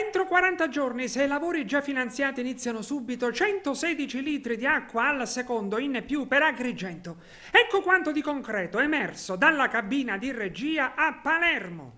Entro 40 giorni, se i lavori già finanziati iniziano subito, 116 litri di acqua al secondo in più per Agrigento. Ecco quanto di concreto emerso dalla cabina di regia a Palermo.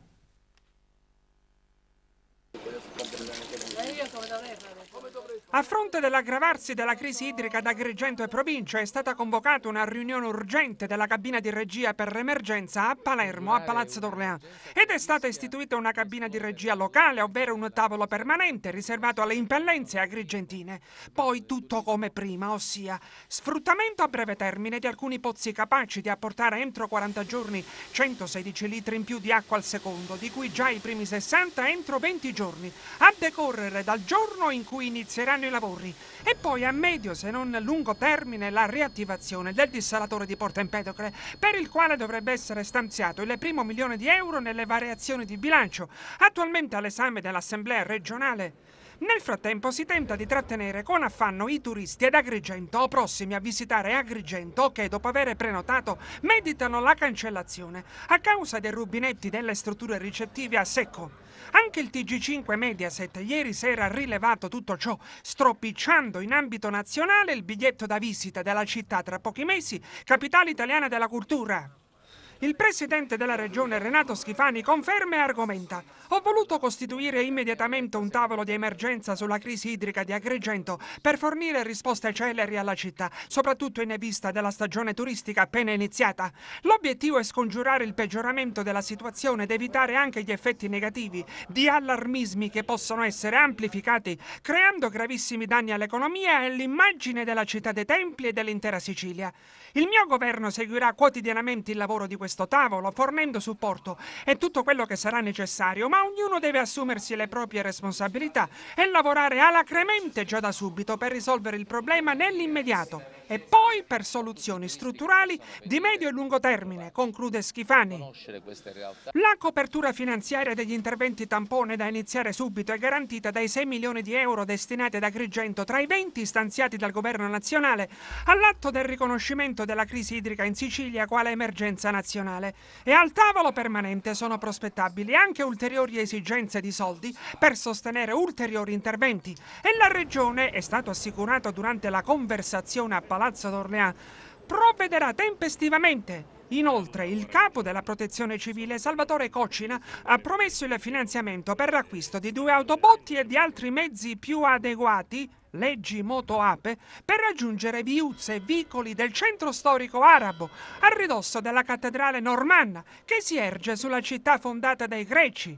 A fronte dell'aggravarsi della crisi idrica ad Agrigento e provincia è stata convocata una riunione urgente della cabina di regia per l'emergenza a Palermo, a Palazzo d'Orleans ed è stata istituita una cabina di regia locale, ovvero un tavolo permanente riservato alle impellenze agrigentine. Poi tutto come prima, ossia sfruttamento a breve termine di alcuni pozzi capaci di apportare entro 40 giorni 116 litri in più di acqua al secondo, di cui già i primi 60 entro 20 giorni, a decorrere dal giorno in cui inizieranno partiranno i lavori e poi a medio se non lungo termine la riattivazione del dissalatore di Porta Empedocle per il quale dovrebbe essere stanziato il primo milione di euro nelle variazioni di bilancio attualmente all'esame dell'Assemblea regionale. Nel frattempo si tenta di trattenere con affanno i turisti ad Agrigento o prossimi a visitare Agrigento che dopo aver prenotato meditano la cancellazione a causa dei rubinetti delle strutture ricettive a secco. Anche il TG5 Mediaset ieri sera ha rilevato tutto ciò, stropicciando in ambito nazionale il biglietto da visita della città tra pochi mesi, capitale italiana della cultura. Il presidente della regione Renato Schifani conferma e argomenta. Ho voluto costituire immediatamente un tavolo di emergenza sulla crisi idrica di Agrigento per fornire risposte celeri alla città, soprattutto in vista della stagione turistica appena iniziata. L'obiettivo è scongiurare il peggioramento della situazione ed evitare anche gli effetti negativi di allarmismi che possono essere amplificati, creando gravissimi danni all'economia e all'immagine della città dei templi e dell'intera Sicilia. Il mio governo seguirà quotidianamente il lavoro di questo questo tavolo, fornendo supporto e tutto quello che sarà necessario, ma ognuno deve assumersi le proprie responsabilità e lavorare alacremente già da subito per risolvere il problema nell'immediato e poi per soluzioni strutturali di medio e lungo termine, conclude Schifani. La copertura finanziaria degli interventi tampone da iniziare subito è garantita dai 6 milioni di euro destinati ad Agrigento tra i 20 stanziati dal governo nazionale all'atto del riconoscimento della crisi idrica in Sicilia quale emergenza nazionale e al tavolo permanente sono prospettabili anche ulteriori esigenze di soldi per sostenere ulteriori interventi e la Regione, è stato assicurato durante la conversazione a Palazzo Palazzo d'Orléans provvederà tempestivamente Inoltre, il capo della protezione civile, Salvatore Coccina, ha promesso il finanziamento per l'acquisto di due autobotti e di altri mezzi più adeguati, leggi moto ape, per raggiungere viuzze e vicoli del centro storico arabo, a ridosso della cattedrale normanna, che si erge sulla città fondata dai greci.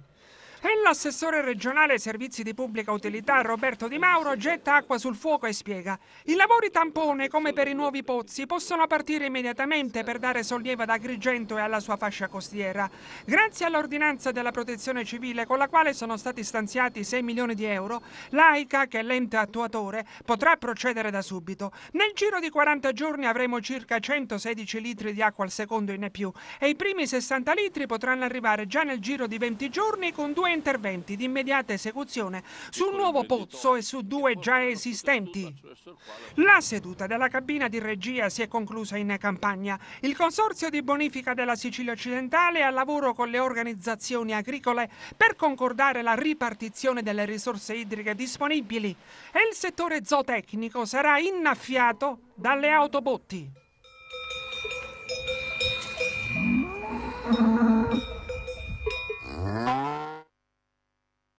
E l'assessore regionale ai servizi di pubblica utilità Roberto Di Mauro getta acqua sul fuoco e spiega i lavori tampone come per i nuovi pozzi possono partire immediatamente per dare sollievo ad Agrigento e alla sua fascia costiera. Grazie all'ordinanza della protezione civile con la quale sono stati stanziati 6 milioni di euro, l'AICA, che è l'ente attuatore, potrà procedere da subito. Nel giro di 40 giorni avremo circa 116 litri di acqua al secondo in più e i primi 60 litri potranno arrivare già nel giro di 20 giorni con due interventi di immediata esecuzione su un nuovo pozzo e su due già esistenti. Cioè la seduta della cabina di regia si è conclusa in campagna. Il Consorzio di Bonifica della Sicilia Occidentale è al lavoro con le organizzazioni agricole per concordare la ripartizione delle risorse idriche disponibili e il settore zootecnico sarà innaffiato dalle autobotti.